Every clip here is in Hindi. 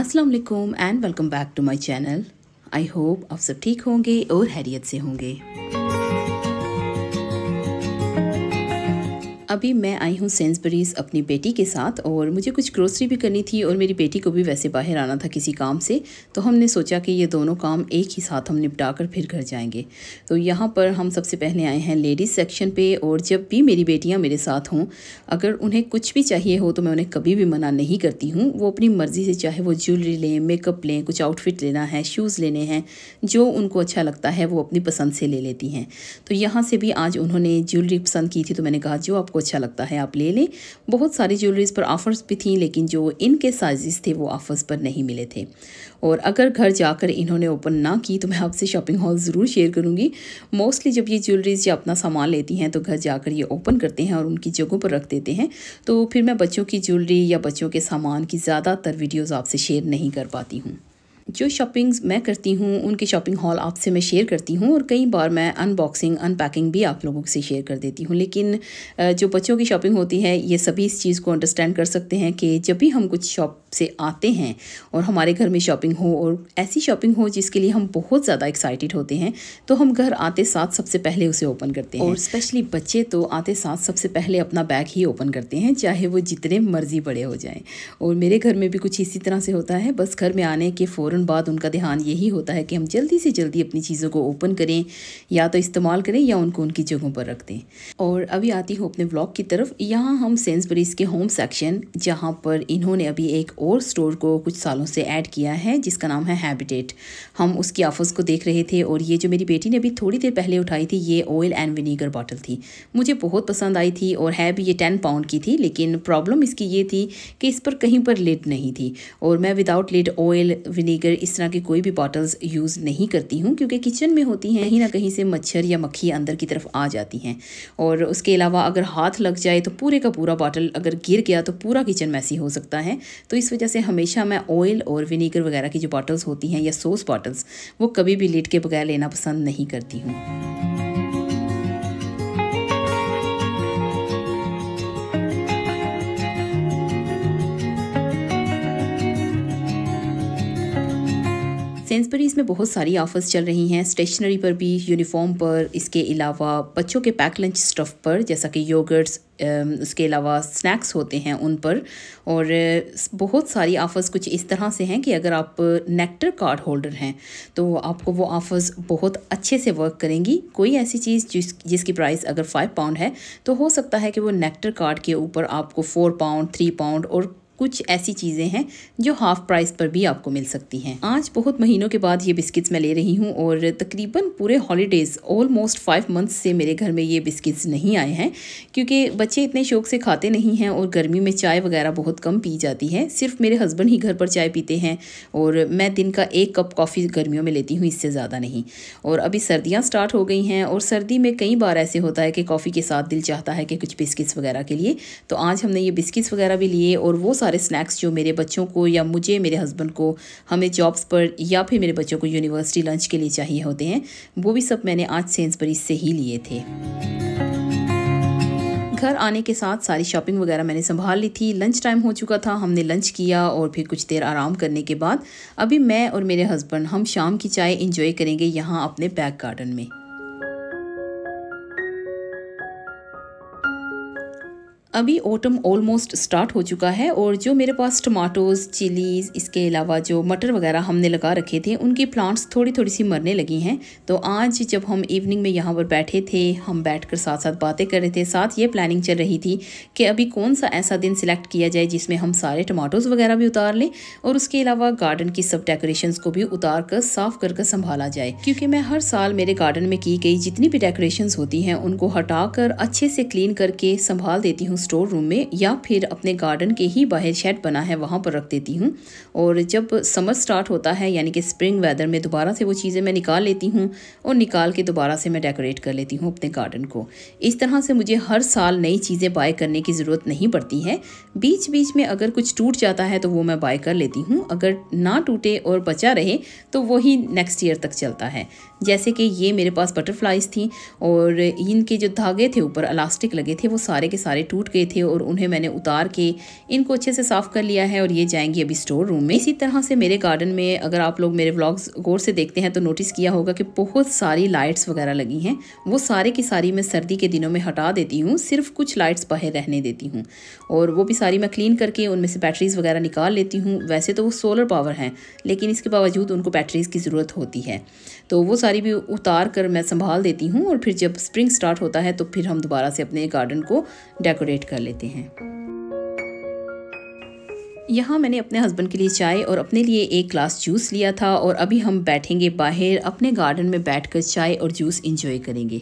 Aslam and welcome back to my channel I hope आप सब ठीक होंगे और हैरियत से होंगे अभी मैं आई हूँ सेंसबरीज अपनी बेटी के साथ और मुझे कुछ ग्रोसरी भी करनी थी और मेरी बेटी को भी वैसे बाहर आना था किसी काम से तो हमने सोचा कि ये दोनों काम एक ही साथ हम निपटा कर फिर घर जाएंगे तो यहाँ पर हम सबसे पहले आए हैं लेडीज़ सेक्शन पे और जब भी मेरी बेटियाँ मेरे साथ हों अगर उन्हें कुछ भी चाहिए हो तो मैं उन्हें कभी भी मना नहीं करती हूँ वो अपनी मर्ज़ी से चाहे वो ज्वेलरी लें मेकअप लें कुछ आउटफिट लेना है शूज़ लेने हैं जो उनको अच्छा लगता है वो अपनी पसंद से ले लेती हैं तो यहाँ से भी आज उन्होंने ज्वेलरी पसंद की थी तो मैंने कहा जो आपको अच्छा लगता है आप ले लें बहुत सारी ज्वेलरीज़ पर ऑफ़र्स भी थी लेकिन जो इनके साइज़ थे वो ऑफ़र्स पर नहीं मिले थे और अगर घर जाकर इन्होंने ओपन ना की तो मैं आपसे शॉपिंग हॉल ज़रूर शेयर करूँगी मोस्टली जब ये ज्वेलरीज़ या अपना सामान लेती हैं तो घर जाकर ये ओपन करते हैं और उनकी जगहों पर रख देते हैं तो फिर मैं बच्चों की ज्वेलरी या बच्चों के सामान की ज़्यादातर वीडियोज़ आपसे शेयर नहीं कर पाती हूँ जो शॉपिंग्स मैं करती हूँ उनके शॉपिंग हॉल आपसे मैं शेयर करती हूँ और कई बार मैं अनबॉक्सिंग अनपैकिंग भी आप लोगों से शेयर कर देती हूँ लेकिन जो बच्चों की शॉपिंग होती है ये सभी इस चीज़ को अंडरस्टैंड कर सकते हैं कि जब भी हम कुछ शॉप से आते हैं और हमारे घर में शॉपिंग हो और ऐसी शॉपिंग हो जिसके लिए हम बहुत ज़्यादा एक्साइटेड होते हैं तो हम घर आते साथ सबसे पहले उसे ओपन करते हैं और स्पेशली बच्चे तो आते साथ सबसे पहले अपना बैग ही ओपन करते हैं चाहे वो जितने मर्जी बड़े हो जाएं और मेरे घर में भी कुछ इसी तरह से होता है बस घर में आने के फ़ौर बाद उनका ध्यान यही होता है कि हम जल्दी से जल्दी अपनी चीज़ों को ओपन करें या तो इस्तेमाल करें या उनको उनकी जगहों पर रख दें और अभी आती हूँ अपने ब्लॉग की तरफ यहाँ हम सेंसबरीज के होम सेक्शन जहाँ पर इन्होंने अभी एक और स्टोर को कुछ सालों से ऐड किया है जिसका नाम है हैबिटेट हम उसकी ऑफर्स को देख रहे थे और ये जो मेरी बेटी ने अभी थोड़ी देर पहले उठाई थी ये ऑयल एंड विनीगर बॉटल थी मुझे बहुत पसंद आई थी और है भी ये टेन पाउंड की थी लेकिन प्रॉब्लम इसकी ये थी कि इस पर कहीं पर लिड नहीं थी और मैं विदाउट लिड ऑयल विनीगर इस तरह की कोई भी बॉटल्स यूज़ नहीं करती हूँ क्योंकि किचन में होती हैं कहीं ना कहीं से मच्छर या मक्खी अंदर की तरफ आ जाती हैं और उसके अलावा अगर हाथ लग जाए तो पूरे का पूरा बॉटल अगर गिर गया तो पूरा किचन मैसी हो सकता है तो इस इस वजह से हमेशा मैं ऑयल और विनीगर वगैरह की जो बॉटल्स होती हैं या सोस बॉटल्स वो कभी भी लेट के बगैर लेना पसंद नहीं करती हूँ सेंसबरीज में बहुत सारी ऑफर्स चल रही हैं स्टेशनरी पर भी यूनिफॉर्म पर इसके अलावा बच्चों के पैक लंच स्टफ़ पर जैसा कि योगर्ट्स um, उसके अलावा स्नैक्स होते हैं उन पर और uh, बहुत सारी ऑफ़र्स कुछ इस तरह से हैं कि अगर आप नेक्टर कार्ड होल्डर हैं तो आपको वो ऑफ़र्स बहुत अच्छे से वर्क करेंगी कोई ऐसी चीज़ जिस जिसकी प्राइस अगर फ़ाइव पाउंड है तो हो सकता है कि वो नेक्टर कार्ड के ऊपर आपको फोर पाउंड थ्री पाउंड और कुछ ऐसी चीज़ें हैं जो हाफ़ प्राइस पर भी आपको मिल सकती हैं आज बहुत महीनों के बाद ये बिस्किट्स मैं ले रही हूँ और तकरीबन पूरे हॉलीडेज़ ऑलमोस्ट फाइव मंथ्स से मेरे घर में ये बिस्किट्स नहीं आए हैं क्योंकि बच्चे इतने शौक से खाते नहीं हैं और गर्मी में चाय वगैरह बहुत कम पी जाती है सिर्फ मेरे हस्बैंड ही घर पर चाय पीते हैं और मैं दिन का एक कप कॉफ़ी गर्मियों में लेती हूँ इससे ज़्यादा नहीं और अभी सर्दियाँ स्टार्ट हो गई हैं और सर्दी में कई बार ऐसे होता है कि कॉफ़ी के साथ दिल चाहता है कि कुछ बिस्किट्स वगैरह के लिए तो आज हमने ये बिस्किट्स वगैरह भी लिए और वो सारे स्नैक्स जो मेरे बच्चों को या मुझे मेरे हस्बैंड को हमें जॉब्स पर या फिर मेरे बच्चों को यूनिवर्सिटी लंच के लिए चाहिए होते हैं वो भी सब मैंने आज सेंसबरी से ही लिए थे घर आने के साथ सारी शॉपिंग वगैरह मैंने संभाल ली थी लंच टाइम हो चुका था हमने लंच किया और फिर कुछ देर आराम करने के बाद अभी मैं और मेरे हस्बैंड हम शाम की चाय इंजॉय करेंगे यहाँ अपने बैक गार्डन में अभी ऑटम ऑलमोस्ट स्टार्ट हो चुका है और जो मेरे पास टमाटोज़ चिलीज़ इसके अलावा जो मटर वगैरह हमने लगा रखे थे उनकी प्लांट्स थोड़ी थोड़ी सी मरने लगी हैं तो आज जब हम इवनिंग में यहाँ पर बैठे थे हम बैठकर साथ साथ बातें कर रहे थे साथ ये प्लानिंग चल रही थी कि अभी कौन सा ऐसा दिन सिलेक्ट किया जाए जिसमें हम सारे टमाटोज़ वगैरह भी उतार लें और उसके अलावा गार्डन की सब डेकोरेशन को भी उतार कर साफ़ कर कर संभाला जाए क्योंकि मैं हर साल मेरे गार्डन में की गई जितनी भी डेकोरेशन होती हैं उनको हटा कर अच्छे से क्लीन करके संभाल देती हूँ स्टोर रूम में या फिर अपने गार्डन के ही बाहर शेड बना है वहाँ पर रख देती हूँ और जब समर स्टार्ट होता है यानी कि स्प्रिंग वेदर में दोबारा से वो चीज़ें मैं निकाल लेती हूँ और निकाल के दोबारा से मैं डेकोरेट कर लेती हूँ अपने गार्डन को इस तरह से मुझे हर साल नई चीज़ें बाय करने की ज़रूरत नहीं पड़ती है बीच बीच में अगर कुछ टूट जाता है तो वो मैं बाय कर लेती हूँ अगर ना टूटे और बचा रहे तो वही नेक्स्ट ईयर तक चलता है जैसे कि ये मेरे पास बटरफ्लाइज थी और इनके जो धागे थे ऊपर अलास्टिक लगे थे वो सारे के सारे टूट गए थे और उन्हें मैंने उतार के इनको अच्छे से साफ़ कर लिया है और ये जाएंगी अभी स्टोर रूम में इसी तरह से मेरे गार्डन में अगर आप लोग मेरे व्लॉग्स गौर से देखते हैं तो नोटिस किया होगा कि बहुत सारी लाइट्स वगैरह लगी हैं वो सारे की सारी मैं सर्दी के दिनों में हटा देती हूँ सिर्फ कुछ लाइट्स बाहर रहने देती हूँ और वो भी सारी मैं क्लीन करके उनमें से बैटरीज़ वगैरह निकाल लेती हूँ वैसे तो वो सोलर पावर हैं लेकिन इसके बावजूद उनको बैटरीज़ की ज़रूरत होती है तो वो सारी भी उतार कर मैं संभाल देती हूँ और फिर जब स्प्रिंग स्टार्ट होता है तो फिर हम दोबारा से अपने गार्डन को डेकोरेट कर लेते हैं यहाँ मैंने अपने हस्बैंड के लिए चाय और अपने लिए एक ग्लास जूस लिया था और अभी हम बैठेंगे बाहर अपने गार्डन में बैठकर चाय और जूस इंजॉय करेंगे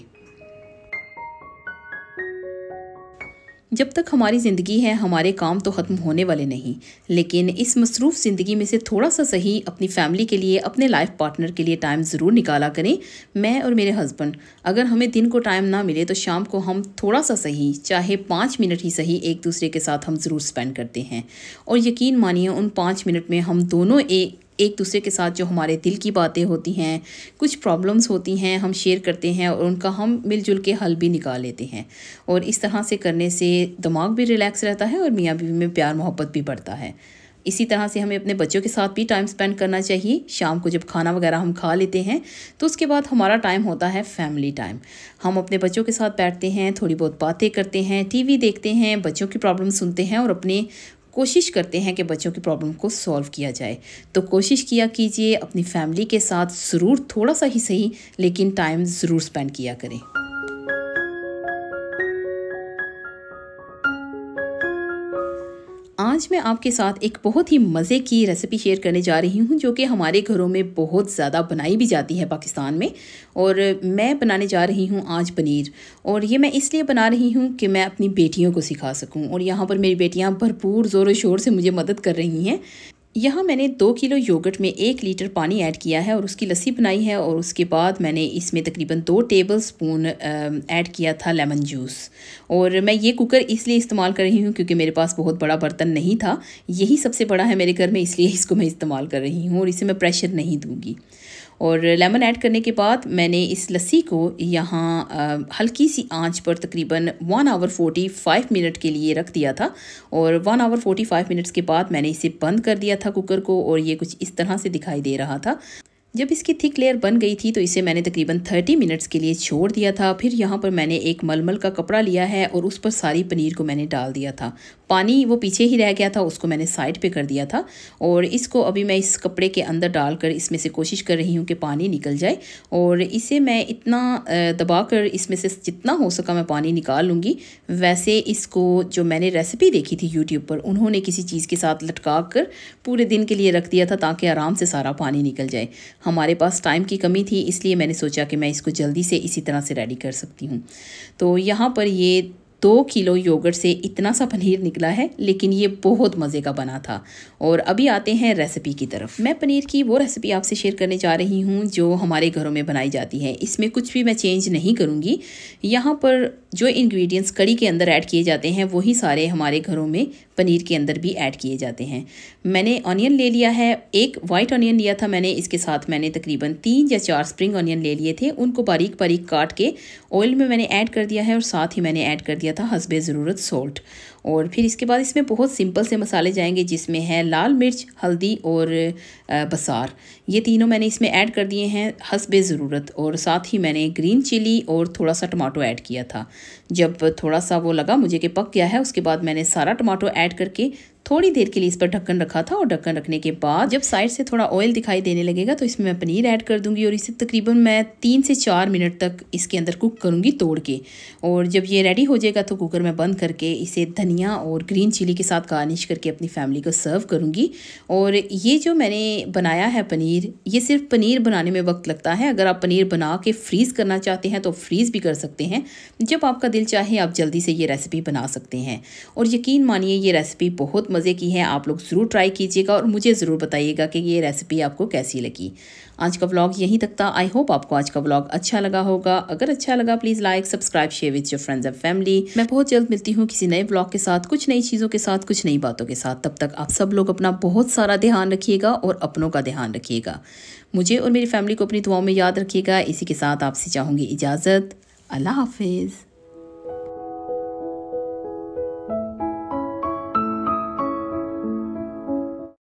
जब तक हमारी ज़िंदगी है हमारे काम तो ख़त्म होने वाले नहीं लेकिन इस मसरूफ़ ज़िंदगी में से थोड़ा सा सही अपनी फ़ैमिली के लिए अपने लाइफ पार्टनर के लिए टाइम ज़रूर निकाला करें मैं और मेरे हस्बैंड अगर हमें दिन को टाइम ना मिले तो शाम को हम थोड़ा सा सही चाहे पाँच मिनट ही सही एक दूसरे के साथ हम ज़रूर स्पेंड करते हैं और यकीन मानिए उन पाँच मिनट में हम दोनों एक एक दूसरे के साथ जो हमारे दिल की बातें होती हैं कुछ प्रॉब्लम्स होती हैं हम शेयर करते हैं और उनका हम मिलजुल के हल भी निकाल लेते हैं और इस तरह से करने से दिमाग भी रिलैक्स रहता है और मियाँ बीवी में प्यार मोहब्बत भी बढ़ता है इसी तरह से हमें अपने बच्चों के साथ भी टाइम स्पेंड करना चाहिए शाम को जब खाना वगैरह हम खा लेते हैं तो उसके बाद हमारा टाइम होता है फैमिली टाइम हम अपने बच्चों के साथ बैठते हैं थोड़ी बहुत बातें करते हैं टीवी देखते हैं बच्चों की प्रॉब्लम सुनते हैं और अपने कोशिश करते हैं कि बच्चों की प्रॉब्लम को सॉल्व किया जाए तो कोशिश किया कीजिए अपनी फैमिली के साथ ज़रूर थोड़ा सा ही सही लेकिन टाइम ज़रूर स्पेंड किया करें आज मैं आपके साथ एक बहुत ही मज़े की रेसिपी शेयर करने जा रही हूँ जो कि हमारे घरों में बहुत ज़्यादा बनाई भी जाती है पाकिस्तान में और मैं बनाने जा रही हूँ आज पनीर और ये मैं इसलिए बना रही हूँ कि मैं अपनी बेटियों को सिखा सकूँ और यहाँ पर मेरी बेटियाँ भरपूर ज़ोरों शोर से मुझे मदद कर रही हैं यहाँ मैंने दो किलो योगर्ट में एक लीटर पानी ऐड किया है और उसकी लस्सी बनाई है और उसके बाद मैंने इसमें तकरीबन दो टेबल स्पून ऐड किया था लेमन जूस और मैं ये कुकर इसलिए इस्तेमाल कर रही हूँ क्योंकि मेरे पास बहुत बड़ा बर्तन नहीं था यही सबसे बड़ा है मेरे घर में इसलिए इसको मैं इस्तेमाल कर रही हूँ और इसे मैं प्रेशर नहीं दूँगी और लेमन ऐड करने के बाद मैंने इस लस्सी को यहाँ हल्की सी आंच पर तकरीबन one hour forty five minute के लिए रख दिया था और one hour forty five minutes के बाद मैंने इसे बंद कर दिया था कुकर को और ये कुछ इस तरह से दिखाई दे रहा था जब इसकी थिक लेयर बन गई थी तो इसे मैंने तकरीबन 30 मिनट्स के लिए छोड़ दिया था फिर यहाँ पर मैंने एक मलमल का कपड़ा लिया है और उस पर सारी पनीर को मैंने डाल दिया था पानी वो पीछे ही रह गया था उसको मैंने साइड पे कर दिया था और इसको अभी मैं इस कपड़े के अंदर डालकर इसमें से कोशिश कर रही हूँ कि पानी निकल जाए और इसे मैं इतना दबा कर इसमें से जितना हो सका मैं पानी निकाल लूँगी वैसे इसको जो मैंने रेसिपी देखी थी यूट्यूब पर उन्होंने किसी चीज़ के साथ लटका कर पूरे दिन के लिए रख दिया था ताकि आराम से सारा पानी निकल जाए हमारे पास टाइम की कमी थी इसलिए मैंने सोचा कि मैं इसको जल्दी से इसी तरह से रेडी कर सकती हूँ तो यहाँ पर ये दो किलो योगर्ट से इतना सा पनीर निकला है लेकिन ये बहुत मज़े का बना था और अभी आते हैं रेसिपी की तरफ मैं पनीर की वो रेसिपी आपसे शेयर करने जा रही हूँ जो हमारे घरों में बनाई जाती है इसमें कुछ भी मैं चेंज नहीं करूँगी यहाँ पर जो इंग्रेडिएंट्स कड़ी के अंदर ऐड किए जाते हैं वही सारे हमारे घरों में पनीर के अंदर भी ऐड किए जाते हैं मैंने ऑनियन ले लिया है एक वाइट ऑनियन लिया था मैंने इसके साथ मैंने तकरीबन तीन या चार स्प्रिंग ऑनियन ले लिए थे उनको बारीक बारीक काट के ऑयल में मैंने ऐड कर दिया है और साथ ही मैंने ऐड कर दिया दिया था हसब ज़रूरत सॉल्ट और फिर इसके बाद इसमें बहुत सिंपल से मसाले जाएंगे जिसमें है लाल मिर्च हल्दी और बसार ये तीनों मैंने इसमें ऐड कर दिए हैं हसब ज़रूरत और साथ ही मैंने ग्रीन चिली और थोड़ा सा टमाटो ऐड किया था जब थोड़ा सा वो लगा मुझे कि पक गया है उसके बाद मैंने सारा टमाटो ऐड करके थोड़ी देर के लिए इस पर ढक्कन रखा था और ढक्कन रखने के बाद जब साइड से थोड़ा ऑयल दिखाई देने लगेगा तो इसमें मैं पनीर ऐड कर दूंगी और इसे तकरीबन मैं तीन से चार मिनट तक इसके अंदर कुक करूँगी तोड़ के और जब ये रेडी हो जाएगा तो कुकर में बंद करके इसे धनिया और ग्रीन चिली के साथ गार्निश करके अपनी फैमिली को सर्व करूँगी और ये जो मैंने बनाया है पनीर ये सिर्फ पनीर बनाने में वक्त लगता है अगर आप पनीर बना के फ्रीज़ करना चाहते हैं तो फ्रीज़ भी कर सकते हैं जब आपका दिल चाहे आप जल्दी से ये रेसिपी बना सकते हैं और यकीन मानिए ये रेसिपी बहुत मज़े की हैं आप लोग ज़रूर ट्राई कीजिएगा और मुझे ज़रूर बताइएगा कि ये रेसिपी आपको कैसी लगी आज का व्लॉग यहीं तक था आई होप आपको आज का व्लॉग अच्छा लगा होगा अगर अच्छा लगा please like subscribe share with your friends and family मैं बहुत जल्द मिलती हूँ किसी नए व्लॉग के साथ कुछ नई चीज़ों के साथ कुछ नई बातों के साथ तब तक आप सब लोग अपना बहुत सारा ध्यान रखिएगा और अपनों का ध्यान रखिएगा मुझे और मेरी फैमिली को अपनी दुआओं में याद रखिएगा इसी के साथ आपसे चाहूँगी इजाज़त अल्लाह हाफिज़